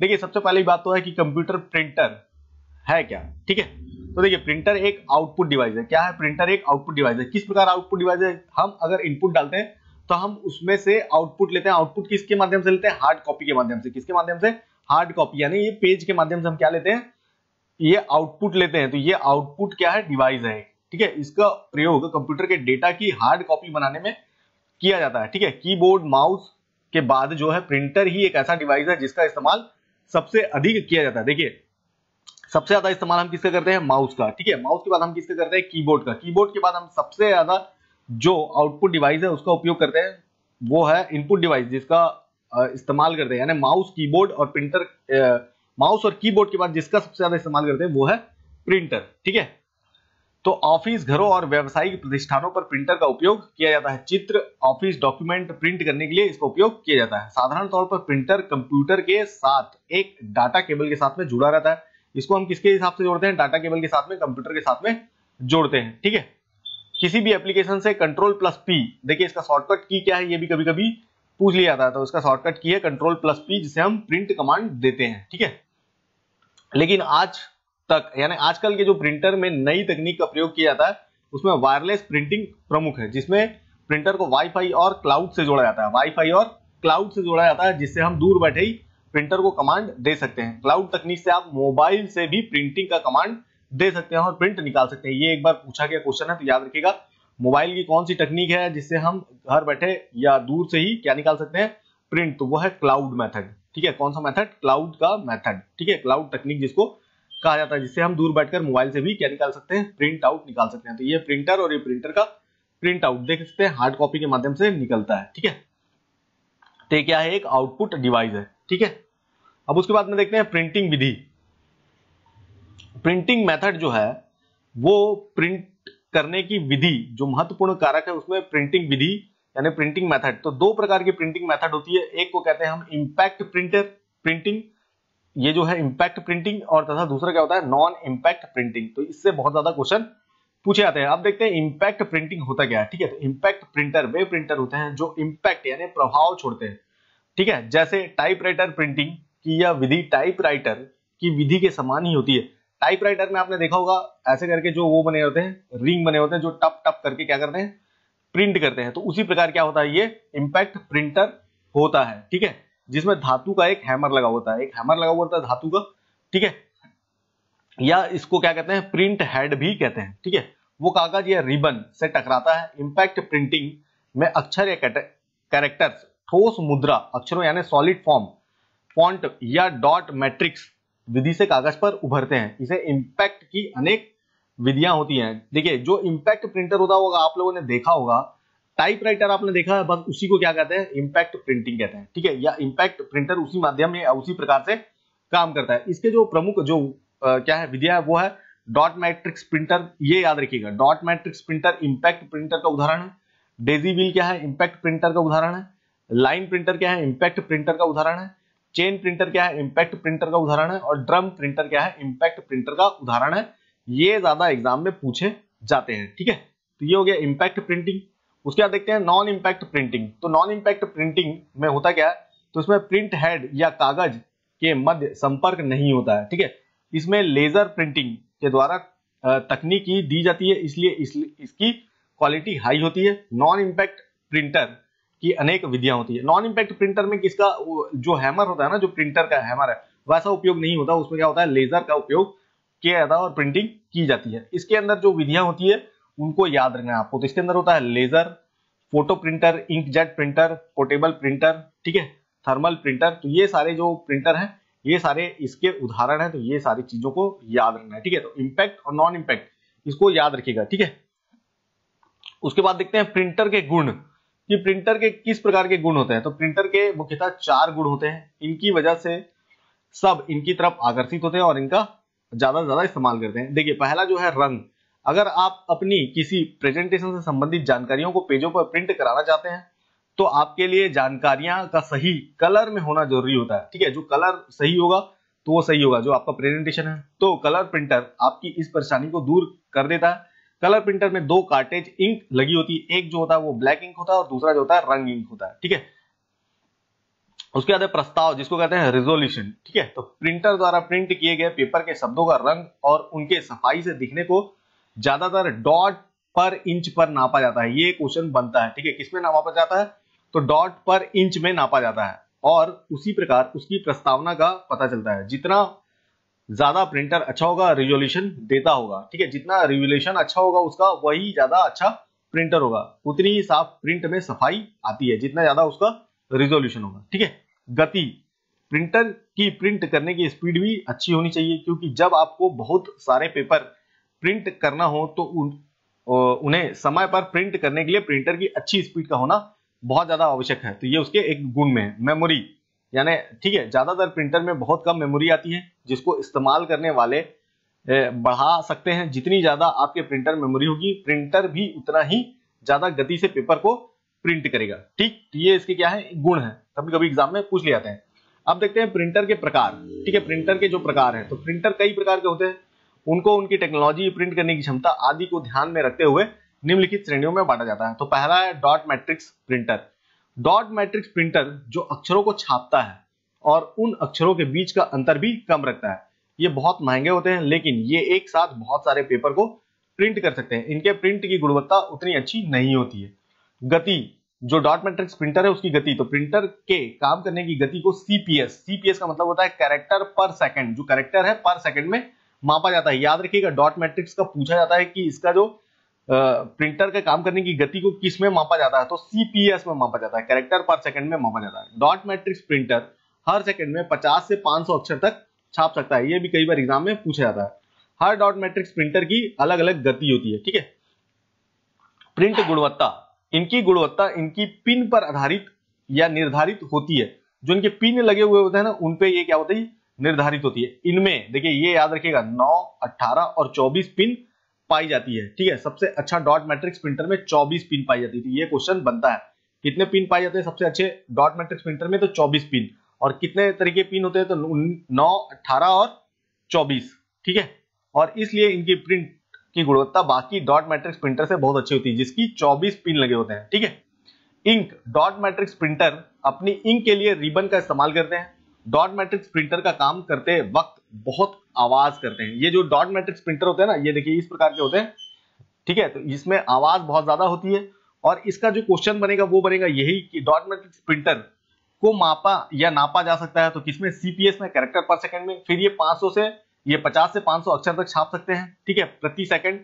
देखिए सबसे पहली बात तो है कि कंप्यूटर प्रिंटर है क्या ठीक है तो देखिए प्रिंटर एक आउटपुट डिवाइस है क्या है प्रिंटर एक आउटपुट डिवाइस है किस प्रकार आउटपुट डिवाइस है हम अगर इनपुट डालते हैं तो हम उसमें से आउटपुट लेते हैं आउटपुट किसके माध्यम से लेते हैं हार्ड कॉपी के माध्यम से किसके माध्यम से हार्ड कॉपी यानी ये पेज के माध्यम से हम क्या लेते हैं ये आउटपुट लेते हैं तो ये आउटपुट क्या है डिवाइस है ठीक है इसका प्रयोग कंप्यूटर के डेटा की हार्ड कॉपी बनाने में किया जाता है ठीक है कीबोर्ड माउस के बाद जो है प्रिंटर ही एक ऐसा डिवाइस है जिसका इस्तेमाल सबसे अधिक किया जाता है देखिए सबसे ज्यादा इस्तेमाल हम किसका करते हैं माउस का ठीक है माउस के बाद हम किसका करते हैं कीबोर्ड का कीबोर्ड के बाद हम सबसे ज्यादा जो आउटपुट डिवाइस है उसका उपयोग करते हैं वो है इनपुट डिवाइस जिसका इस्तेमाल करते हैं यानी माउस कीबोर्ड और प्रिंटर माउस और कीबोर्ड के बाद जिसका सबसे ज्यादा इस्तेमाल करते हैं वो है प्रिंटर ठीक है तो ऑफिस घरों और व्यावसायिक प्रतिष्ठानों पर प्रिंटर का उपयोग किया जाता है चित्र ऑफिस डॉक्यूमेंट प्रिंट करने के लिए इसका उपयोग किया जाता है साधारण तौर पर प्रिंटर कंप्यूटर के साथ एक डाटा केबल के साथ में जुड़ा रहता है इसको हम किसके हिसाब से जोड़ते हैं डाटा केबल के साथ में कंप्यूटर के साथ में जोड़ते हैं ठीक है किसी भी एप्लीकेशन से कंट्रोल प्लस पी देखिए इसका शॉर्टकट की क्या है ये भी कभी कभी पूछ लिया जाता है तो इसका शॉर्टकट की है कंट्रोल प्लस पी जिसे हम प्रिंट कमांड देते हैं ठीक है लेकिन आज तक यानी आजकल के जो प्रिंटर में नई तकनीक का प्रयोग किया जाता है उसमें वायरलेस प्रिंटिंग प्रमुख है जिसमें प्रिंटर को वाईफाई और क्लाउड से जोड़ा जाता है वाईफाई और क्लाउड से जोड़ा जाता है जिससे हम दूर बैठे ही प्रिंटर को कमांड दे सकते हैं क्लाउड तकनीक से आप मोबाइल से भी प्रिंटिंग का कमांड दे सकते हैं और प्रिंट निकाल सकते हैं ये एक बार पूछा गया क्वेश्चन है तो याद रखिएगा मोबाइल की कौन सी तकनीक है जिससे हम घर बैठे या दूर से ही क्या निकाल सकते हैं प्रिंट तो वो है क्लाउड मेथड ठीक है कौन सा मेथड क्लाउड का मेथड ठीक है क्लाउड तकनीक जिसको कहा जाता है जिससे हम दूर बैठकर मोबाइल से भी क्या निकाल सकते हैं प्रिंट आउट निकाल सकते हैं तो ये प्रिंटर और ये प्रिंटर का प्रिंट आउट देख सकते हैं हार्ड कॉपी के माध्यम से निकलता है ठीक है तो ये क्या है एक आउटपुट डिवाइस है ठीक है अब उसके बाद में देखते हैं प्रिंटिंग विधि प्रिंटिंग मेथड जो है वो प्रिंट करने की विधि जो महत्वपूर्ण कारक है उसमें प्रिंटिंग विधि यानी प्रिंटिंग मेथड तो दो प्रकार की प्रिंटिंग मेथड होती है एक को कहते हैं हम इंपैक्ट प्रिंटर प्रिंटिंग ये जो है इम्पैक्ट प्रिंटिंग और तथा दूसरा क्या होता है नॉन इंपैक्ट प्रिंटिंग तो इससे बहुत ज्यादा क्वेश्चन पूछे जाते हैं अब देखते हैं इम्पैक्ट प्रिंटिंग होता क्या है ठीक है तो इम्पैक्ट प्रिंटर वे प्रिंटर होते हैं जो इम्पैक्ट यानी प्रभाव छोड़ते हैं ठीक है जैसे टाइपराइटर प्रिंटिंग की यह विधि टाइपराइटर की विधि के समान ही होती है टाइपराइटर में आपने देखा होगा ऐसे करके जो वो बने होते हैं रिंग बने होते हैं जो टप टप करके क्या करते हैं प्रिंट करते हैं तो उसी प्रकार क्या होता है ये इम्पैक्ट प्रिंटर होता है ठीक है जिसमें धातु का एक हैमर लगा होता है एक हैमर लगा हुआ होता है धातु का ठीक है या इसको क्या कहते हैं प्रिंट हेड भी कहते हैं ठीक है वो कागज या रिबन से टकराता है इम्पैक्ट प्रिंटिंग में अक्षर या कैरेक्टर ठोस मुद्रा अक्षरों यानी सॉलिड फॉर्म फॉन्ट या डॉट मैट्रिक्स विधि से कागज पर उभरते हैं इसे इम्पैक्ट की अनेक विधियां होती हैं देखिए जो इंपैक्ट प्रिंटर होता होगा आप लोगों ने देखा होगा टाइपराइटर आपने देखा है बस उसी को क्या कहते हैं इम्पैक्ट प्रिंटिंग कहते हैं ठीक है या इम्पैक्ट प्रिंटर उसी माध्यम में उसी प्रकार से काम करता है इसके जो प्रमुख जो आ, क्या है विधिया है वो है डॉट मैट्रिक्स प्रिंटर ये याद रखिएगा dot matrix printer impact printer का उदाहरण है डेजी व्हील क्या है इम्पैक्ट प्रिंटर का उदाहरण है लाइन प्रिंटर क्या है इम्पैक्ट प्रिंटर का उदाहरण है चेन प्रिंटर क्या है इम्पैक्ट प्रिंटर का उदाहरण है और ड्रम प्रिंटर क्या है इम्पैक्ट प्रिंटर का उदाहरण है ये ज्यादा एग्जाम में पूछे जाते हैं ठीक है तो ये हो गया इम्पैक्ट प्रिंटिंग उसके बाद देखते हैं नॉन इम्पैक्ट प्रिंटिंग तो नॉन इम्पैक्ट प्रिंटिंग में होता क्या है तो इसमें प्रिंट हेड या कागज के मध्य संपर्क नहीं होता है ठीक है इसमें लेजर प्रिंटिंग के द्वारा तकनीकी दी जाती है इसलिए इस, इसकी क्वालिटी हाई होती है नॉन इम्पैक्ट प्रिंटर की अनेक विधियां होती है नॉन इम्पैक्ट प्रिंटर में किसका जो हैमर होता है ना जो प्रिंटर का हैमर है वैसा उपयोग नहीं होता उसमें क्या होता है लेजर का उपयोग किया जाता है और प्रिंटिंग की जाती है इसके अंदर जो विधियां होती है उनको याद रखना है आपको तो इसके अंदर होता है laser photo printer ink jet printer portable printer ठीक है थर्मल प्रिंटर तो ये सारे जो प्रिंटर हैं ये सारे इसके उदाहरण हैं तो ये सारी चीजों को याद रखना है ठीक है तो इम्पैक्ट और नॉन इम्पैक्ट इसको याद रखिएगा ठीक है उसके बाद देखते हैं प्रिंटर के गुण कि प्रिंटर के किस प्रकार के गुण होते हैं तो प्रिंटर के मुख्यतः चार गुण होते हैं इनकी वजह से सब इनकी तरफ आकर्षित होते हैं और इनका ज्यादा से ज्यादा इस्तेमाल करते हैं देखिए पहला जो है रंग अगर आप अपनी किसी प्रेजेंटेशन से संबंधित जानकारियों को पेजों पर प्रिंट कराना चाहते हैं तो आपके लिए जानकारियां का सही कलर में होना जरूरी होता है ठीक है जो कलर सही होगा तो वो सही होगा जो आपका प्रेजेंटेशन है तो कलर प्रिंटर आपकी इस परेशानी को दूर कर देता है कलर प्रिंटर में दो कार्टेज इंक लगी होती है एक जो होता है वो ब्लैक इंक होता है और दूसरा जो होता है रंग इंक होता है ठीक है उसके बाद प्रस्ताव जिसको कहते हैं रिजोल्यूशन ठीक है तो प्रिंटर द्वारा प्रिंट किए गए पेपर के शब्दों का रंग और उनके सफाई से दिखने को ज्यादातर डॉट पर इंच पर नापा जाता है ये क्वेश्चन बनता है ठीक है किसमें नापा जाता है तो डॉट पर इंच में नापा जाता है और उसी प्रकार उसकी प्रस्तावना का पता चलता है जितना ज्यादा प्रिंटर अच्छा होगा रिजोल्यूशन देता होगा ठीक है जितना रिजोल्यूशन अच्छा होगा उसका वही ज्यादा अच्छा प्रिंटर होगा उतनी ही साफ प्रिंट में सफाई आती है जितना ज्यादा उसका रिजोल्यूशन होगा ठीक है गति प्रिंटर की प्रिंट करने की स्पीड भी अच्छी होनी चाहिए क्योंकि जब आपको बहुत सारे पेपर प्रिंट करना हो तो उन उन्हें समय पर प्रिंट करने के लिए प्रिंटर की अच्छी स्पीड का होना बहुत ज़्यादा आवश्यक है तो ये उसके एक गुण में है मेमोरी यानी ठीक है ज़्यादातर प्रिंटर में बहुत कम मेमोरी आती है जिसको इस्तेमाल करने वाले बढ़ा सकते हैं जितनी ज़्यादा आपके प्रिंटर मेमोरी होगी प्रिंटर भी उतना ही ज़्यादा गति से पेपर को प्रिंट करेगा ठीक तो ये इसके क्या है गुण है कभी कभी एग्जाम में पूछ ले जाते हैं अब देखते हैं प्रिंटर के प्रकार ठीक है प्रिंटर के जो प्रकार है तो प्रिंटर कई प्रकार के होते हैं उनको उनकी टेक्नोलॉजी प्रिंट करने की क्षमता आदि को ध्यान में रखते हुए निम्नलिखित श्रेणियों में बांटा जाता है तो पहला है dot matrix printer dot matrix printer जो अक्षरों को छापता है और उन अक्षरों के बीच का अंतर भी कम रखता है ये बहुत महंगे होते हैं लेकिन ये एक साथ बहुत सारे पेपर को प्रिंट कर सकते हैं इनके प्रिंट की गुणवत्ता उतनी अच्छी नहीं होती है गति जो डॉट मैट्रिक्स प्रिंटर है उसकी गति तो प्रिंटर के काम करने की गति को सीपीएस सीपीएस का मतलब होता है कैरेक्टर पर सेकंड जो कैरेक्टर है पर सेकंड में मापा जाता है याद रखिएगा डॉट मैट्रिक्स का पूछा जाता है कि इसका जो प्रिंटर का काम करने की गति को किस में मापा जाता है तो सीपीएस में मापा जाता है कैरेक्टर पर सेकंड में मापा जाता है डॉट मैट्रिक्स प्रिंटर हर सेकंड में 50 से 500 अक्षर तक छाप सकता है यह भी कई बार एग्जाम में पूछा जाता है हर डॉट मैट्रिक्स प्रिंटर की अलग अलग गति होती है ठीक है प्रिंट गुणवत्ता इनकी गुणवत्ता इनकी पिन पर आधारित या निर्धारित होती है जो इनके पिन लगे हुए होते हैं ना उनपे ये क्या होता है निर्धारित होती है इनमें देखिए ये याद रखिएगा 9, 18 और 24 पिन पाई जाती है ठीक है सबसे अच्छा डॉट मैट्रिक्स प्रिंटर में 24 पिन पाई जाती है तो ये क्वेश्चन बनता है कितने पिन पाए जाते हैं सबसे अच्छे डॉट मैट्रिक्स प्रिंटर में तो 24 पिन और कितने तरीके पिन होते हैं तो 9, 18 और 24 ठीक है और इसलिए इनकी प्रिंट की गुणवत्ता बाकी डॉट मैट्रिक्स प्रिंटर से बहुत अच्छी होती है जिसकी 24 पिन लगे होते हैं ठीक है इंक डॉट मैट्रिक्स प्रिंटर अपनी इंक के लिए रिबन का इस्तेमाल करते हैं डॉट मैट्रिक्स प्रिंटर का काम करते वक्त बहुत आवाज करते हैं ये जो डॉट मैट्रिक्स प्रिंटर होते हैं ना ये देखिए इस प्रकार के होते हैं ठीक है तो इसमें आवाज बहुत ज्यादा होती है और इसका जो क्वेश्चन बनेगा वो बनेगा यही कि डॉट मैट्रिक्स प्रिंटर को मापा या नापा जा सकता है तो किसमें सीपीएस में कैरेक्टर पर सेकंड में फिर ये 500 से ये 50 से 500 अक्षर तक छाप सकते हैं ठीक है प्रति सेकंड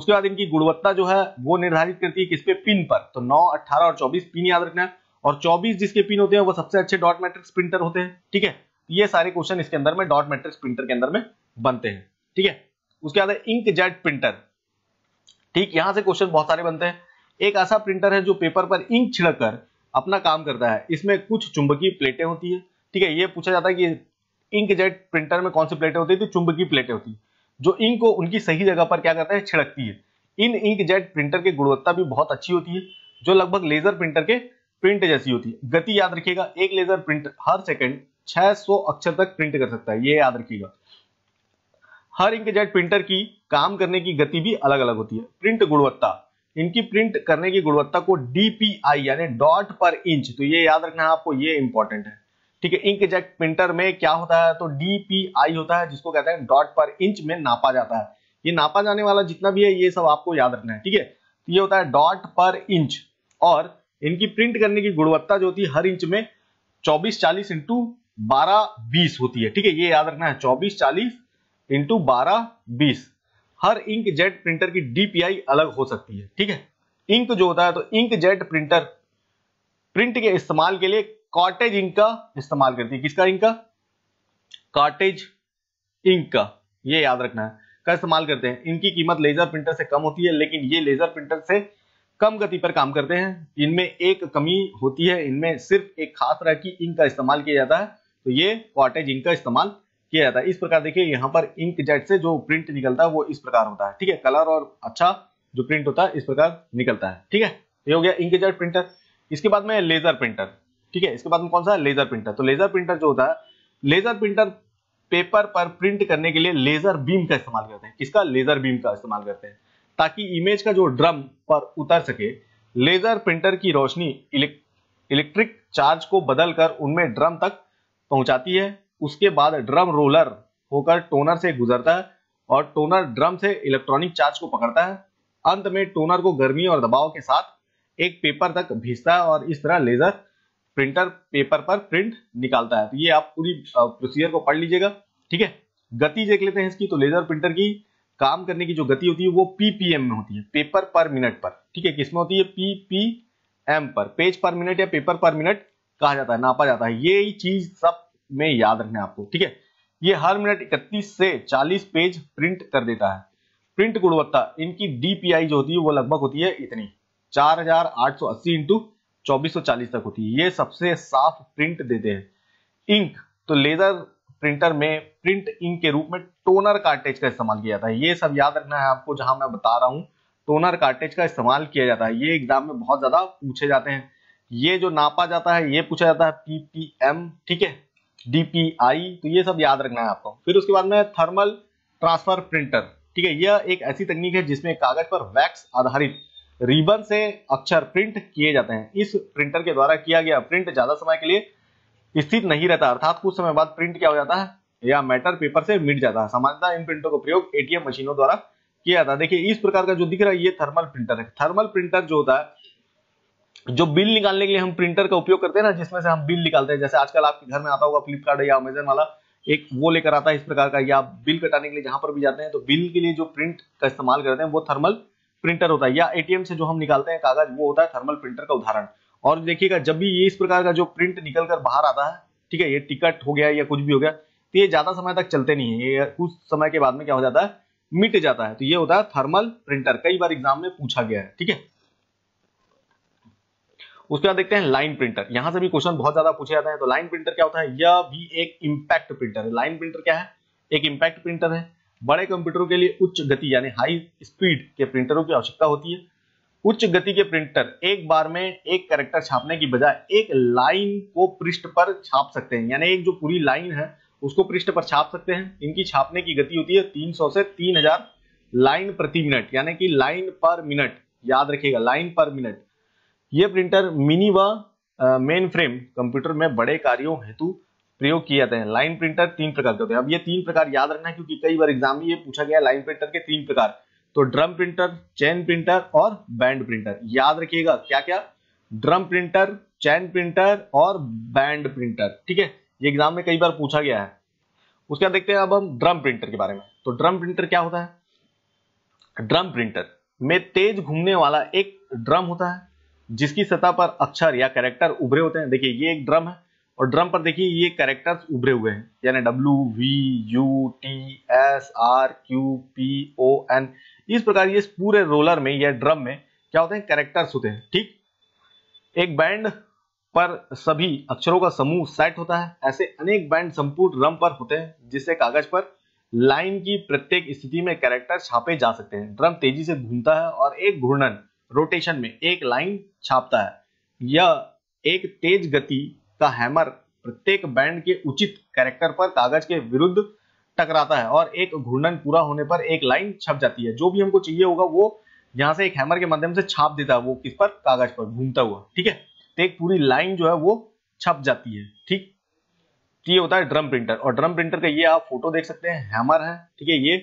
उसके बाद इनकी गुणवत्ता जो है वो निर्धारित करती है किस पे पिन पर तो 9, 18 और 24 पिन याद रखना है और 24 जिसके पिन होते हैं वो सबसे अच्छे डॉट मैट्रिक्स प्रिंटर होते हैं ठीक है ये सारे क्वेश्चन इसके अंदर में डॉट मैट्रिक्स प्रिंटर के अंदर में बनते हैं ठीक है उसके बाद इंक जेट प्रिंटर ठीक यहां से क्वेश्चन बहुत सारे बनते हैं एक ऐसा प्रिंटर है जो पेपर पर इंक छिड़क कर अपना काम करता है इसमें कुछ चुंबकीय प्लेटें होती है ठीक है ये पूछा जाता है कि इंक जेट प्रिंटर में कौन सी प्लेटें होती है तो चुंबकीय प्लेटें होती है जो इंक को उनकी सही जगह पर क्या करता है छिड़कती है इन इंक जेट प्रिंटर की गुणवत्ता भी बहुत अच्छी होती है जो लगभग लेजर प्रिंटर के प्रिंट जैसी होती है गति याद रखिएगा एक लेजर प्रिंट हर सेकंड 600 अक्षर तक प्रिंट कर सकता है ये याद रखिएगा हर इंकजेट प्रिंटर की काम करने की गति भी अलग अलग होती है प्रिंट गुणवत्ता इनकी प्रिंट करने की गुणवत्ता को डीपीआई यानी डॉट पर इंच तो ये याद रखना है आपको ये इंपॉर्टेंट है ठीक है इंकजेट प्रिंटर में क्या होता है तो डीपीआई होता है जिसको कहते हैं डॉट पर इंच में नापा जाता है ये नापा जाने वाला जितना भी है ये सब आपको याद रखना है ठीक है ये होता है डॉट पर इंच और इनकी प्रिंट करने की गुणवत्ता जो होती है हर इंच में 24 40 इंटू बारह बीस होती है ठीक है ये याद रखना है 24 40 इंटू बारह बीस हर इंक जेट प्रिंटर की डीपीआई अलग हो सकती है ठीक है इंक जो होता है तो इंक जेट प्रिंटर प्रिंट के इस्तेमाल के लिए कॉटेज इंक का इस्तेमाल करती है किसका इंक का कॉटेज इंक का ये याद रखना है का इस्तेमाल करते हैं इनकी कीमत लेजर प्रिंटर से कम होती है लेकिन ये लेजर प्रिंटर से कम गति पर काम करते हैं इनमें एक कमी होती है इनमें सिर्फ एक खास तरह की इंक का इस्तेमाल किया जाता है तो ये कॉटेज इंक का इस्तेमाल किया जाता है इस प्रकार देखिए यहाँ पर इंक जेट से जो प्रिंट निकलता है वो इस प्रकार होता है ठीक है कलर और अच्छा जो प्रिंट होता है इस प्रकार निकलता है ठीक है ये हो गया इंक जेट प्रिंटर इसके बाद में लेजर प्रिंटर ठीक है इसके बाद में कौन सा लेजर प्रिंटर तो लेजर प्रिंटर जो होता है लेजर प्रिंटर पेपर पर प्रिंट करने के लिए लेजर बीम का इस्तेमाल करते हैं किसका लेजर बीम का इस्तेमाल करते हैं ताकि इमेज का जो ड्रम पर उतर सके लेजर प्रिंटर की रोशनी इलेक्ट्रिक चार्ज को बदलकर उनमें ड्रम तक पहुंचाती है उसके बाद ड्रम रोलर होकर टोनर से गुजरता है और टोनर ड्रम से इलेक्ट्रॉनिक चार्ज को पकड़ता है अंत में टोनर को गर्मी और दबाव के साथ एक पेपर तक भेजता है और इस तरह लेजर प्रिंटर पेपर पर प्रिंट निकालता है तो ये आप पूरी प्रोसीजर को पढ़ लीजिएगा ठीक है गति देख लेते हैं इसकी तो लेजर प्रिंटर की काम करने की जो गति होती है वो पीपीएम में होती है पेपर पर मिनट पर ठीक है किसमें होती है पीपीएम पर पेज पर मिनट या पेपर पर मिनट कहा जाता है नापा जाता है ये चीज सब में याद रखना आपको ठीक है ये हर मिनट इकतीस से चालीस पेज प्रिंट कर देता है प्रिंट गुणवत्ता इनकी डीपीआई जो होती है वो लगभग होती है इतनी 4880 हजार आठ सौ अस्सी इंटू चौबीस तक होती है ये सबसे साफ प्रिंट देते हैं इंक तो लेजर प्रिंटर में प्रिंट इंक के रूप में टोनर कार्टेज का इस्तेमाल किया जाता है ये सब याद रखना है आपको जहां मैं बता रहा हूँ टोनर कार्टेज का इस्तेमाल किया जाता है ये एग्जाम में बहुत ज्यादा पूछे जाते हैं ये जो नापा जाता है ये पूछा जाता है पीपीएम ठीक है डीपीआई तो ये सब याद रखना है आपको फिर उसके बाद में थर्मल ट्रांसफर प्रिंटर ठीक है यह एक ऐसी तकनीक है जिसमें कागज पर वैक्स आधारित रिबन से अक्षर प्रिंट किए जाते हैं इस प्रिंटर के द्वारा किया गया प्रिंट ज्यादा समय के लिए स्थित नहीं रहता अर्थात कुछ समय बाद प्रिंट क्या हो जाता है या मैटर पेपर से मिट जाता है सामान्यतः इन प्रिंटों का प्रयोग एटीएम मशीनों द्वारा किया जाता है देखिए इस प्रकार का जो दिख रहा है ये थर्मल प्रिंटर है थर्मल प्रिंटर जो होता है जो बिल निकालने के लिए हम प्रिंटर का उपयोग करते हैं ना जिसमें से हम बिल निकालते हैं जैसे आजकल आपके घर में आता होगा फ्लिपकार्ट या अमेजन वाला एक वो लेकर आता है इस प्रकार का या बिल कटाने के लिए जहां पर भी जाते हैं तो बिल के लिए जो प्रिंट का इस्तेमाल करते हैं वो थर्मल प्रिंटर होता है या एटीएम से जो हम निकालते हैं कागज वो होता है थर्मल प्रिंटर का उदाहरण और देखिएगा जब भी ये इस प्रकार का जो प्रिंट निकल कर बाहर आता है ठीक है ये टिकट हो गया या कुछ भी हो गया तो ये ज्यादा समय तक चलते नहीं है ये कुछ समय के बाद में क्या हो जाता है मिट जाता है तो ये होता है थर्मल प्रिंटर कई बार एग्जाम में पूछा गया है ठीक है उसके बाद देखते हैं लाइन प्रिंटर यहां से भी क्वेश्चन बहुत ज्यादा पूछे जाते हैं तो लाइन प्रिंटर क्या होता है यह भी एक इंपैक्ट प्रिंटर है लाइन प्रिंटर क्या है एक इंपैक्ट प्रिंटर है बड़े कंप्यूटरों के लिए उच्च गति यानी हाई स्पीड के प्रिंटरों की आवश्यकता होती है उच्च गति के प्रिंटर एक बार में एक करेक्टर छापने की बजाय एक लाइन को पृष्ठ पर छाप सकते हैं यानी एक जो पूरी लाइन है उसको पृष्ठ पर छाप सकते हैं इनकी छापने की गति होती है 300 से 3000 लाइन प्रति मिनट यानी कि लाइन पर मिनट याद रखिएगा लाइन पर मिनट ये प्रिंटर मिनी व मेन फ्रेम कंप्यूटर में बड़े कार्यों हेतु प्रयोग किए जाते हैं लाइन प्रिंटर तीन प्रकार के होते हैं अब ये तीन प्रकार याद रखना क्योंकि कई बार एग्जाम में ये पूछा गया लाइन प्रिंटर के तीन प्रकार तो ड्रम प्रिंटर चैन प्रिंटर और बैंड प्रिंटर याद रखिएगा क्या क्या ड्रम प्रिंटर चैन प्रिंटर और बैंड प्रिंटर ठीक है ये एग्जाम में कई बार पूछा गया है उसके बाद देखते हैं अब हम ड्रम प्रिंटर के बारे में तो ड्रम प्रिंटर क्या होता है ड्रम प्रिंटर में तेज घूमने वाला एक ड्रम होता है जिसकी सतह पर अक्षर या कैरेक्टर उभरे होते हैं देखिए ये एक ड्रम है और ड्रम पर देखिए ये कैरेक्टर्स उभरे हुए हैं यानी W V U T S R Q P O N इस प्रकार ये पूरे रोलर में या ड्रम में क्या होते हैं कैरेक्टर्स होते हैं ठीक एक बैंड पर सभी अक्षरों का समूह सेट होता है ऐसे अनेक बैंड संपूर्ण ड्रम पर होते हैं जिससे कागज पर लाइन की प्रत्येक स्थिति में कैरेक्टर छापे जा सकते हैं ड्रम तेजी से घूमता है और एक घूर्णन रोटेशन में एक लाइन छापता है यह एक तेज गति का हैमर प्रत्येक बैंड के उचित कैरेक्टर पर कागज के विरुद्ध टकराता है और एक घूर्णन पूरा होने पर एक लाइन छप जाती है जो भी हमको चाहिए होगा वो यहाँ से एक हैमर के माध्यम से छाप देता है वो किस पर कागज पर घूमता हुआ ठीक है तो एक पूरी लाइन जो है वो छप जाती है ठीक तो ये होता है ड्रम प्रिंटर और ड्रम प्रिंटर का ये आप फोटो देख सकते हैं हैमर है ठीक है ये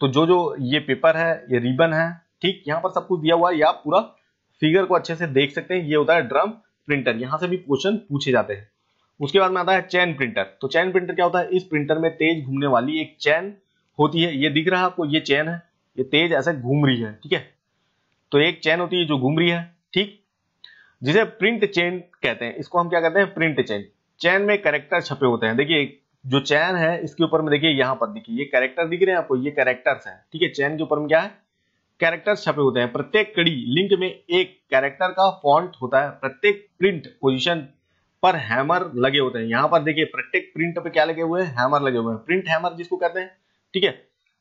तो जो जो ये पेपर है ये रिबन है ठीक यहाँ पर सब कुछ दिया हुआ है ये आप पूरा फिगर को अच्छे से देख सकते हैं ये होता है ड्रम प्रिंटर यहाँ से भी क्वेश्चन पूछे जाते हैं उसके बाद में आता है चैन प्रिंटर तो चैन प्रिंटर क्या होता है इस प्रिंटर में तेज घूमने वाली एक चैन होती है ये दिख रहा है आपको ये चैन है ये तेज ऐसे घूम रही है ठीक है तो एक चैन होती है जो घूम रही है ठीक जिसे प्रिंट चैन कहते हैं इसको हम क्या कहते हैं प्रिंट चैन चैन में कैरेक्टर छपे होते हैं देखिए जो चैन है इसके ऊपर में देखिए यहां पर देखिए ये कैरेक्टर दिख रहे हैं आपको ये कैरेक्टर्स हैं ठीक है चैन के ऊपर में क्या है कैरेक्टर छपे होते हैं प्रत्येक कड़ी लिंक में एक कैरेक्टर का फॉन्ट होता है प्रत्येक प्रिंट पोजिशन पर हैमर लगे होते हैं यहाँ पर देखिए प्रत्येक प्रिंट पे क्या लगे हुए हैं हैमर लगे हुए हैं प्रिंट हैमर जिसको कहते हैं ठीक है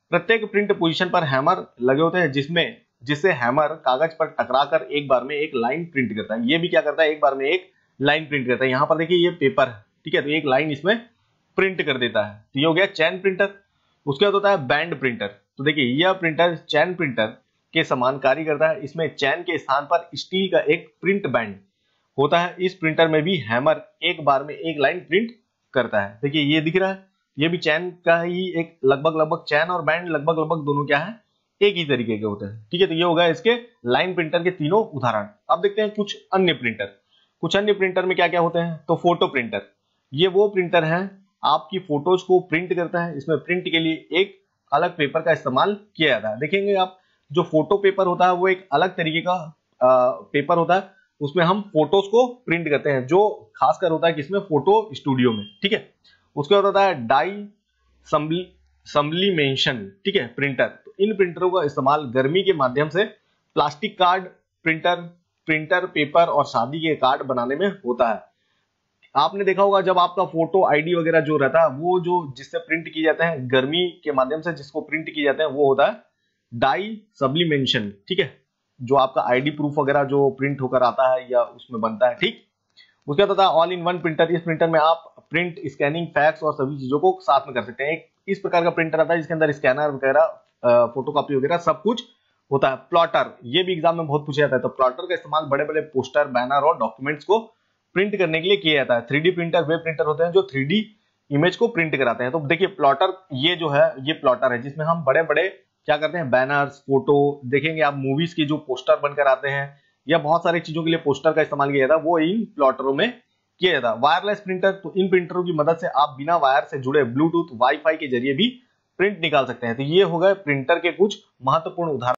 प्रत्येक प्रिंट पोजिशन पर हैमर लगे होते हैं जिसमें जिससे हैमर कागज पर कर एक बार में एक लाइन प्रिंट करता है ये भी क्या करता है एक बार में एक लाइन प्रिंट करता है यहाँ पर देखिए ये पेपर है ठीक है तो एक लाइन इसमें प्रिंट कर देता है तो ये हो गया चैन प्रिंटर उसके बाद होता है बैंड प्रिंटर तो देखिए यह प्रिंटर चैन प्रिंटर के समान कार्य करता है इसमें चैन के स्थान पर स्टील का एक प्रिंट बैंड होता है इस प्रिंटर में भी हैमर एक बार में एक लाइन प्रिंट करता है देखिए ये दिख रहा है ये भी चैन का ही एक लगभग लगभग चैन और बैंड लगभग लगभग दोनों क्या है एक ही तरीके के होते हैं ठीक है तो ये होगा इसके लाइन प्रिंटर के तीनों उदाहरण अब देखते हैं कुछ अन्य प्रिंटर कुछ अन्य प्रिंटर में क्या क्या होते हैं तो फोटो प्रिंटर ये वो प्रिंटर है आपकी फोटोज को प्रिंट करता है इसमें प्रिंट के लिए एक अलग पेपर का इस्तेमाल किया जाता है देखेंगे आप जो फोटो पेपर होता है वो एक अलग तरीके का आ, पेपर होता है उसमें हम फोटोज को प्रिंट करते हैं जो खासकर होता है किसमें फोटो स्टूडियो में ठीक है उसके बाद होता है डाई सम्बली सम्बलीमेंशन ठीक है प्रिंटर तो इन प्रिंटरों का इस्तेमाल गर्मी के माध्यम से plastic card printer printer paper और शादी के कार्ड बनाने में होता है आपने देखा होगा जब आपका फोटो आईडी वगैरह जो रहता है वो जो जिससे प्रिंट किए जाते हैं गर्मी के माध्यम से जिसको प्रिंट किए जाते हैं वो होता है डाई सब्लिमेंशन ठीक है जो आपका आईडी प्रूफ वगैरह जो प्रिंट होकर आता है या उसमें बनता है ठीक उसके बाद आता है ऑल इन वन प्रिंटर इस प्रिंटर में आप प्रिंट स्कैनिंग फैक्स और सभी चीजों को साथ में कर सकते हैं एक इस प्रकार का प्रिंटर आता है जिसके अंदर स्कैनर वगैरह फोटो वगैरह सब कुछ होता है प्लॉटर ये भी एग्जाम में बहुत पूछा जाता है तो प्लॉटर का इस्तेमाल बड़े बड़े पोस्टर बैनर और डॉक्यूमेंट्स को प्रिंट करने के लिए किया जाता है थ्री प्रिंटर वे प्रिंटर होते हैं जो थ्री इमेज को प्रिंट कराते हैं तो देखिए प्लॉटर ये जो है ये प्लॉटर है जिसमें हम बड़े बड़े क्या करते हैं बैनर्स फोटो देखेंगे आप मूवीज के जो पोस्टर बनकर आते हैं या बहुत सारी चीजों के लिए पोस्टर का इस्तेमाल किया जाता है वो इन प्लॉटरों में किया जाता है वायरलेस प्रिंटर तो इन प्रिंटरों की मदद से आप बिना वायर से जुड़े ब्लूटूथ वाईफाई के जरिए भी प्रिंट निकाल सकते हैं तो ये हो गए प्रिंटर के कुछ महत्वपूर्ण उदाहरण